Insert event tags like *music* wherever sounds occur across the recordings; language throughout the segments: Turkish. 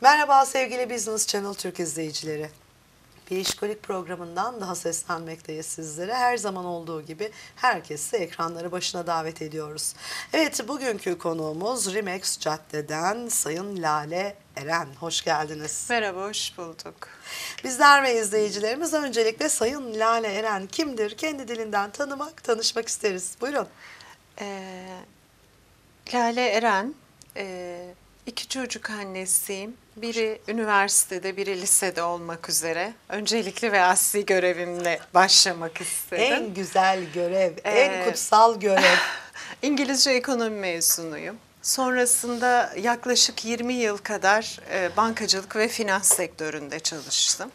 Merhaba sevgili Business Channel Türk izleyicileri. Bir işkolik programından daha seslenmekteyiz sizlere. Her zaman olduğu gibi herkesi ekranları başına davet ediyoruz. Evet bugünkü konuğumuz Rimex Cadde'den Sayın Lale Eren. Hoş geldiniz. Merhaba, hoş bulduk. Bizler ve izleyicilerimiz öncelikle Sayın Lale Eren kimdir? Kendi dilinden tanımak, tanışmak isteriz. Buyurun. Ee, Lale Eren, e, İki çocuk annesiyim. Biri üniversitede, biri lisede olmak üzere. Öncelikli ve asli görevimle başlamak istedim. En güzel görev, ee, en kutsal görev. *laughs* İngilizce ekonomi mezunuyum. Sonrasında yaklaşık 20 yıl kadar e, bankacılık ve finans sektöründe çalıştım.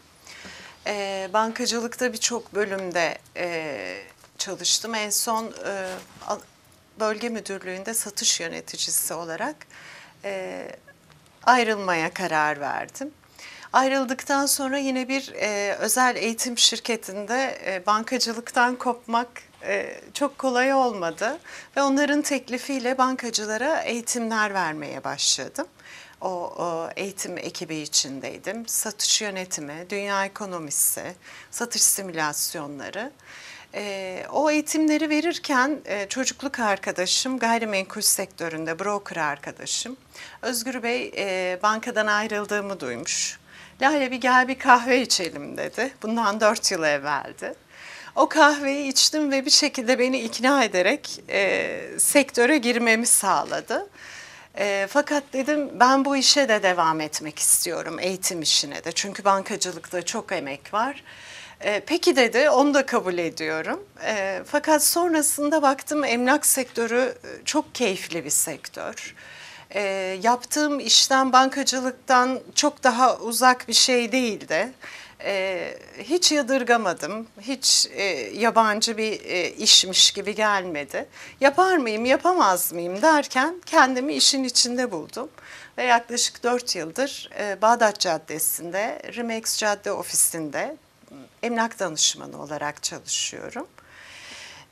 E, bankacılıkta birçok bölümde e, çalıştım. En son bölge müdürlüğünde satış yöneticisi olarak e, ayrılmaya karar verdim. Ayrıldıktan sonra yine bir e, özel eğitim şirketinde e, bankacılıktan kopmak e, çok kolay olmadı ve onların teklifiyle bankacılara eğitimler vermeye başladım. O, o eğitim ekibi içindeydim. Satış yönetimi, dünya ekonomisi, satış simülasyonları. E, o eğitimleri verirken e, çocukluk arkadaşım gayrimenkul sektöründe broker arkadaşım Özgür Bey e, bankadan ayrıldığımı duymuş. Lale bir gel bir kahve içelim dedi. Bundan dört yıl evveldi. O kahveyi içtim ve bir şekilde beni ikna ederek e, sektöre girmemi sağladı. E, fakat dedim ben bu işe de devam etmek istiyorum eğitim işine de. Çünkü bankacılıkta çok emek var. E, peki dedi onu da kabul ediyorum. E, fakat sonrasında baktım emlak sektörü e, çok keyifli bir sektör. E, yaptığım işten bankacılıktan çok daha uzak bir şey değildi. E, hiç yadırgamadım, hiç e, yabancı bir e, işmiş gibi gelmedi. Yapar mıyım, yapamaz mıyım derken kendimi işin içinde buldum. Ve yaklaşık 4 yıldır e, Bağdat Caddesi'nde, Rimex Cadde ofisinde emlak danışmanı olarak çalışıyorum.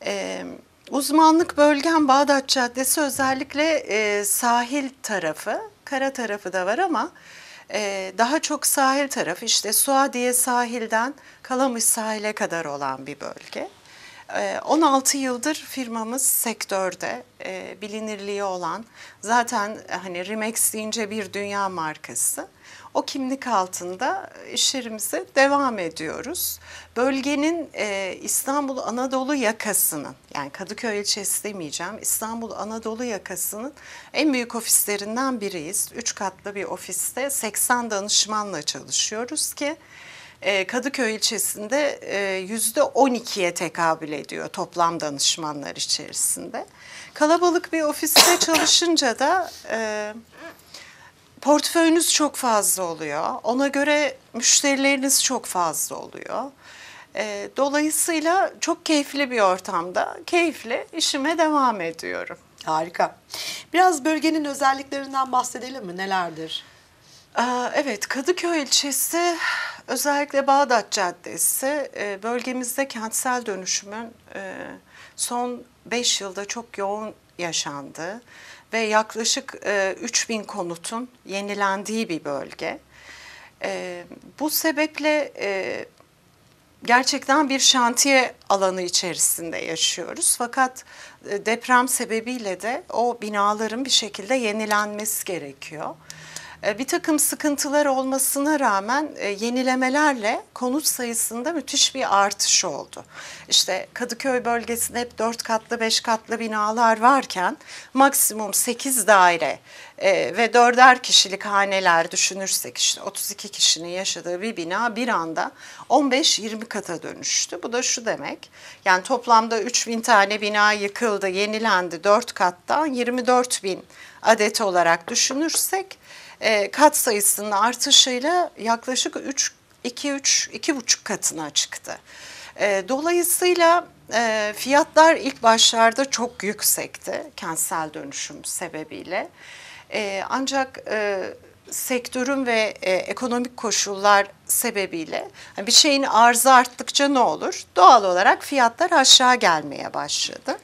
E, uzmanlık bölgem Bağdat Caddesi özellikle e, sahil tarafı, kara tarafı da var ama e, daha çok sahil tarafı işte Suadiye sahilden Kalamış sahile kadar olan bir bölge. 16 ee, yıldır firmamız sektörde e, bilinirliği olan zaten e, hani Rimex deyince bir dünya markası. O kimlik altında e, işlerimize devam ediyoruz. Bölgenin e, İstanbul Anadolu yakasının yani Kadıköy ilçesi demeyeceğim İstanbul Anadolu yakasının en büyük ofislerinden biriyiz. Üç katlı bir ofiste 80 danışmanla çalışıyoruz ki e, Kadıköy ilçesinde e, yüzde 12'ye tekabül ediyor toplam danışmanlar içerisinde. Kalabalık bir ofiste çalışınca da e, portföyünüz çok fazla oluyor. Ona göre müşterileriniz çok fazla oluyor. dolayısıyla çok keyifli bir ortamda keyifle işime devam ediyorum. Harika. Biraz bölgenin özelliklerinden bahsedelim mi? Nelerdir? Evet, Kadıköy ilçesi Özellikle Bağdat Caddesi e, bölgemizde kentsel dönüşümün e, son 5 yılda çok yoğun yaşandı ve yaklaşık e, 3000 konutun yenilendiği bir bölge. E, bu sebeple e, gerçekten bir şantiye alanı içerisinde yaşıyoruz. Fakat deprem sebebiyle de o binaların bir şekilde yenilenmesi gerekiyor. E, bir takım sıkıntılar olmasına rağmen e, yenilemelerle konut sayısında müthiş bir artış oldu. İşte Kadıköy bölgesinde hep 4 katlı 5 katlı binalar varken maksimum 8 daire e, ve dörder kişilik haneler düşünürsek işte 32 kişinin yaşadığı bir bina bir anda 15-20 kata dönüştü. Bu da şu demek yani toplamda 3000 tane bina yıkıldı, yenilendi 4 kattan 24 bin adet olarak düşünürsek e, kat sayısının artışıyla yaklaşık 3 2-3-2,5 katına çıktı. E, dolayısıyla e, fiyatlar ilk başlarda çok yüksekti kentsel dönüşüm sebebiyle. E, ancak e, sektörün ve e, ekonomik koşullar sebebiyle bir şeyin arzı arttıkça ne olur? Doğal olarak fiyatlar aşağı gelmeye başladı.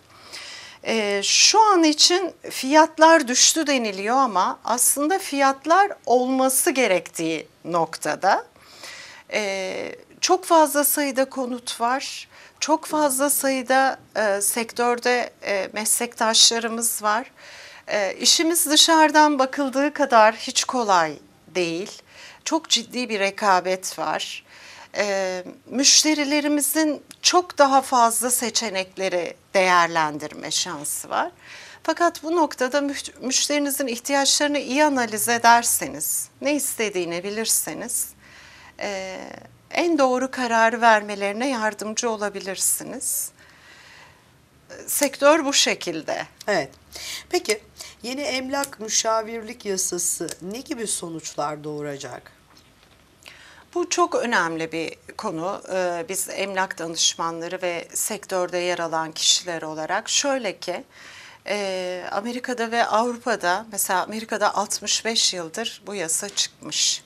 E, şu an için fiyatlar düştü deniliyor ama aslında fiyatlar olması gerektiği noktada. E, çok fazla sayıda konut var, çok fazla sayıda e, sektörde e, meslektaşlarımız var. E, işimiz dışarıdan bakıldığı kadar hiç kolay değil. Çok ciddi bir rekabet var e, müşterilerimizin çok daha fazla seçenekleri değerlendirme şansı var. Fakat bu noktada müşterinizin ihtiyaçlarını iyi analiz ederseniz, ne istediğini bilirseniz e, en doğru kararı vermelerine yardımcı olabilirsiniz. Sektör bu şekilde. Evet. Peki yeni emlak müşavirlik yasası ne gibi sonuçlar doğuracak? Bu çok önemli bir konu. Ee, biz emlak danışmanları ve sektörde yer alan kişiler olarak şöyle ki e, Amerika'da ve Avrupa'da mesela Amerika'da 65 yıldır bu yasa çıkmış.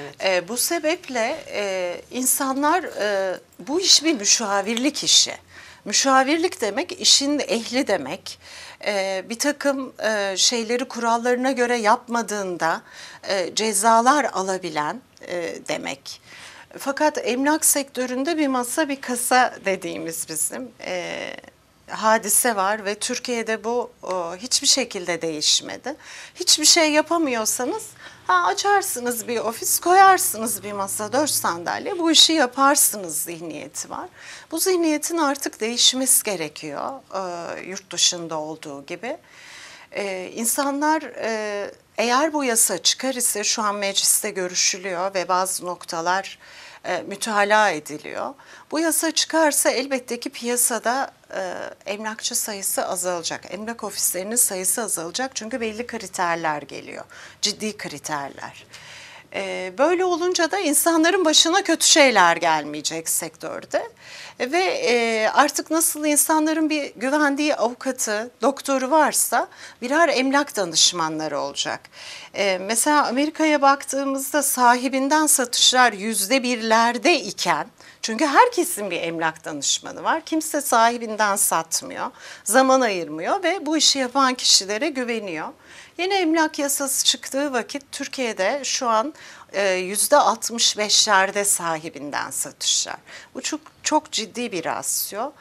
Evet. Ee, bu sebeple e, insanlar e, bu iş bir müşavirlik işi. Müşavirlik demek işin ehli demek. E, bir takım e, şeyleri kurallarına göre yapmadığında e, cezalar alabilen e, demek. Fakat emlak sektöründe bir masa bir kasa dediğimiz bizim e, hadise var ve Türkiye'de bu o, hiçbir şekilde değişmedi. Hiçbir şey yapamıyorsanız ha, açarsınız bir ofis, koyarsınız bir masa, dört sandalye bu işi yaparsınız zihniyeti var. Bu zihniyetin artık değişmesi gerekiyor e, yurt dışında olduğu gibi. E, insanlar e, eğer bu yasa çıkar ise şu an mecliste görüşülüyor ve bazı noktalar e, mütalaa ediliyor. Bu yasa çıkarsa elbette ki piyasada e, emlakçı sayısı azalacak. Emlak ofislerinin sayısı azalacak çünkü belli kriterler geliyor. Ciddi kriterler. E, böyle olunca da insanların başına kötü şeyler gelmeyecek sektörde. ve e, artık nasıl insanların bir güvendiği avukatı, doktoru varsa birer emlak danışmanları olacak. E, mesela Amerika'ya baktığımızda sahibinden satışlar yüzde birlerde iken çünkü herkesin bir emlak danışmanı var. Kimse sahibinden satmıyor, zaman ayırmıyor ve bu işi yapan kişilere güveniyor. Yeni emlak yasası çıktığı vakit Türkiye'de şu an e, yüzde %65'lerde sahibinden satışlar. Bu çok, çok ciddi bir rasyo.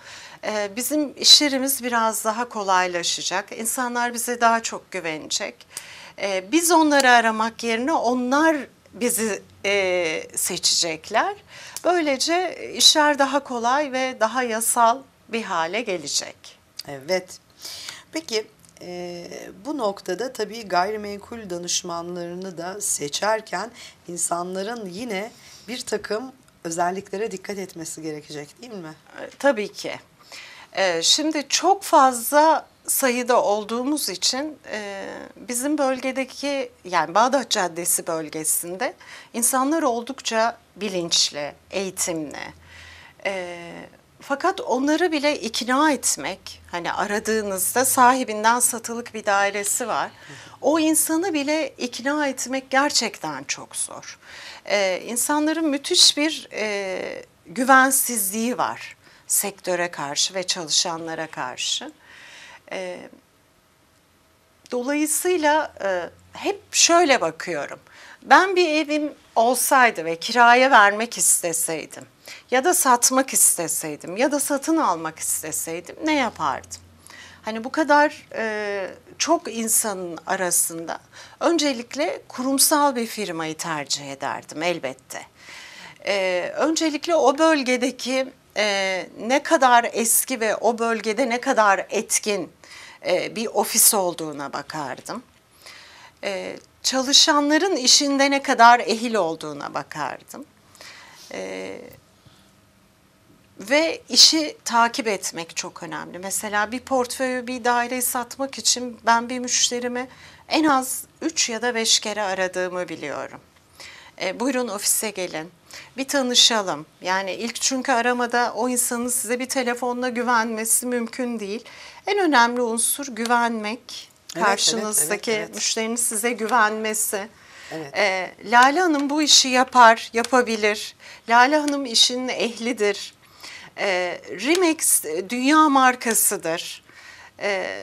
E, bizim işlerimiz biraz daha kolaylaşacak. İnsanlar bize daha çok güvenecek. E, biz onları aramak yerine onlar bizi e, seçecekler. Böylece işler daha kolay ve daha yasal bir hale gelecek. Evet. Peki e, bu noktada tabii gayrimenkul danışmanlarını da seçerken insanların yine bir takım özelliklere dikkat etmesi gerekecek değil mi? Ee, tabii ki. E, şimdi çok fazla sayıda olduğumuz için e, bizim bölgedeki yani Bağdat Caddesi bölgesinde insanlar oldukça bilinçli, eğitimli, e, fakat onları bile ikna etmek, hani aradığınızda sahibinden satılık bir dairesi var. O insanı bile ikna etmek gerçekten çok zor. Ee, insanların müthiş bir e, güvensizliği var sektöre karşı ve çalışanlara karşı. Ee, dolayısıyla e, hep şöyle bakıyorum. Ben bir evim olsaydı ve kiraya vermek isteseydim ya da satmak isteseydim ya da satın almak isteseydim ne yapardım? Hani bu kadar e, çok insanın arasında öncelikle kurumsal bir firmayı tercih ederdim elbette. E, öncelikle o bölgedeki e, ne kadar eski ve o bölgede ne kadar etkin e, bir ofis olduğuna bakardım. E, çalışanların işinde ne kadar ehil olduğuna bakardım. E, ve işi takip etmek çok önemli. Mesela bir portföyü, bir daireyi satmak için ben bir müşterimi en az 3 ya da 5 kere aradığımı biliyorum. E, buyurun ofise gelin, bir tanışalım. Yani ilk çünkü aramada o insanın size bir telefonla güvenmesi mümkün değil. En önemli unsur güvenmek, evet, karşınızdaki evet, evet, evet. müşterinin size güvenmesi. Evet. E, Lale Hanım bu işi yapar, yapabilir. Lale Hanım işinin ehlidir. Ee, e, Rimex dünya markasıdır. E,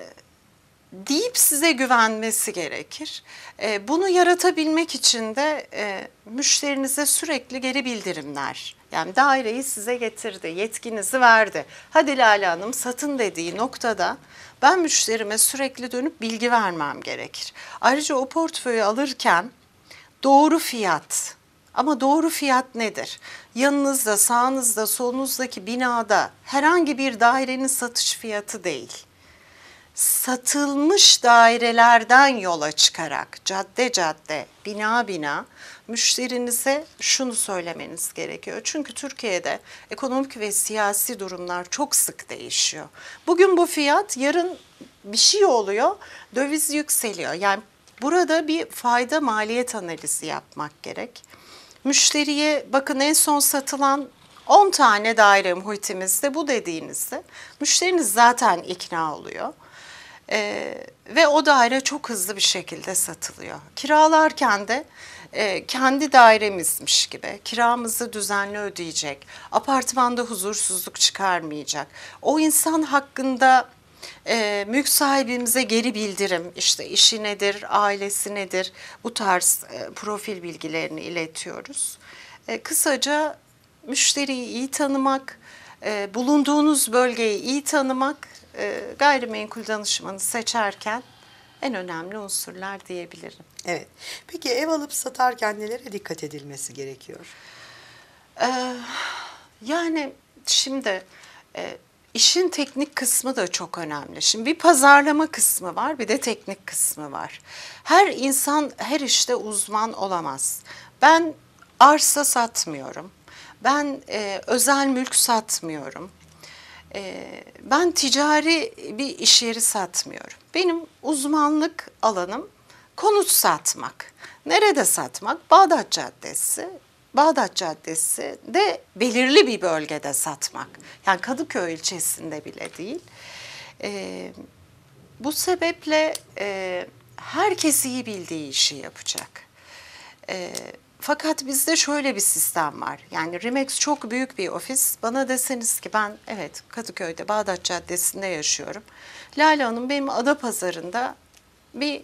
deyip size güvenmesi gerekir. E, bunu yaratabilmek için de e, müşterinize sürekli geri bildirimler. Yani daireyi size getirdi, yetkinizi verdi. Hadi Lale Hanım satın dediği noktada ben müşterime sürekli dönüp bilgi vermem gerekir. Ayrıca o portföyü alırken doğru fiyat, ama doğru fiyat nedir? Yanınızda, sağınızda, solunuzdaki binada herhangi bir dairenin satış fiyatı değil. Satılmış dairelerden yola çıkarak cadde cadde, bina bina müşterinize şunu söylemeniz gerekiyor. Çünkü Türkiye'de ekonomik ve siyasi durumlar çok sık değişiyor. Bugün bu fiyat yarın bir şey oluyor, döviz yükseliyor. Yani burada bir fayda maliyet analizi yapmak gerek müşteriye bakın en son satılan 10 tane daire muhitimizde bu dediğinizde müşteriniz zaten ikna oluyor. Ee, ve o daire çok hızlı bir şekilde satılıyor. Kiralarken de e, kendi dairemizmiş gibi kiramızı düzenli ödeyecek, apartmanda huzursuzluk çıkarmayacak, o insan hakkında e, mülk sahibimize geri bildirim işte işi nedir, ailesi nedir bu tarz e, profil bilgilerini iletiyoruz. E, kısaca müşteriyi iyi tanımak, e, bulunduğunuz bölgeyi iyi tanımak e, gayrimenkul danışmanı seçerken en önemli unsurlar diyebilirim. Evet. Peki ev alıp satarken nelere dikkat edilmesi gerekiyor? Ee, yani şimdi e, İşin teknik kısmı da çok önemli. Şimdi bir pazarlama kısmı var, bir de teknik kısmı var. Her insan her işte uzman olamaz. Ben arsa satmıyorum. Ben e, özel mülk satmıyorum. E, ben ticari bir iş yeri satmıyorum. Benim uzmanlık alanım konut satmak. Nerede satmak? Bağdat Caddesi, Bağdat Caddesi de belirli bir bölgede satmak. Yani Kadıköy ilçesinde bile değil. E, bu sebeple e, herkes iyi bildiği işi yapacak. E, fakat bizde şöyle bir sistem var. Yani Rimex çok büyük bir ofis. Bana deseniz ki ben evet Kadıköy'de Bağdat Caddesi'nde yaşıyorum. Lale Hanım benim Adapazarı'nda bir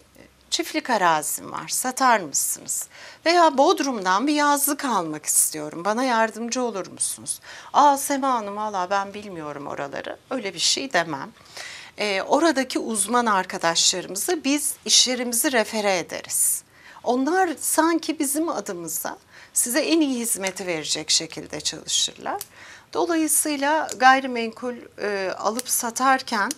çiftlik arazim var satar mısınız? Veya Bodrum'dan bir yazlık almak istiyorum bana yardımcı olur musunuz? Aa Sema Hanım valla ben bilmiyorum oraları öyle bir şey demem. E, oradaki uzman arkadaşlarımızı biz işlerimizi refere ederiz. Onlar sanki bizim adımıza size en iyi hizmeti verecek şekilde çalışırlar. Dolayısıyla gayrimenkul e, alıp satarken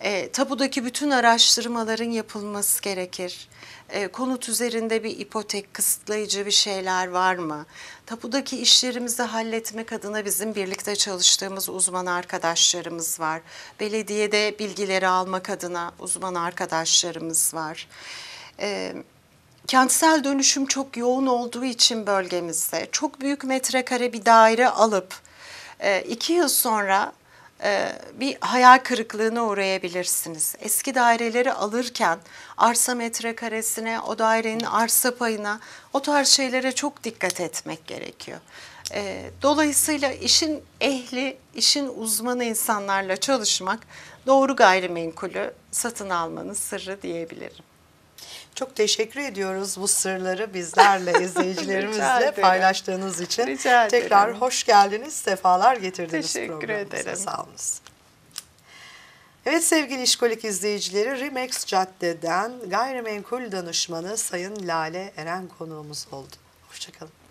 e, tabudaki bütün araştırmaların yapılması gerekir. E, konut üzerinde bir ipotek, kısıtlayıcı bir şeyler var mı? Tapudaki işlerimizi halletmek adına bizim birlikte çalıştığımız uzman arkadaşlarımız var. Belediyede bilgileri almak adına uzman arkadaşlarımız var. Evet. Kentsel dönüşüm çok yoğun olduğu için bölgemizde çok büyük metrekare bir daire alıp e, iki yıl sonra e, bir hayal kırıklığına uğrayabilirsiniz. Eski daireleri alırken arsa metrekaresine, o dairenin arsa payına o tarz şeylere çok dikkat etmek gerekiyor. E, dolayısıyla işin ehli, işin uzmanı insanlarla çalışmak doğru gayrimenkulü satın almanın sırrı diyebilirim. Çok teşekkür ediyoruz bu sırları bizlerle, *laughs* izleyicilerimizle paylaştığınız için. Rica Tekrar hoş geldiniz, sefalar getirdiniz teşekkür programımıza. Ederim. Sağolunuz. Evet sevgili işkolik izleyicileri Rimex Cadde'den gayrimenkul danışmanı Sayın Lale Eren konuğumuz oldu. Hoşçakalın.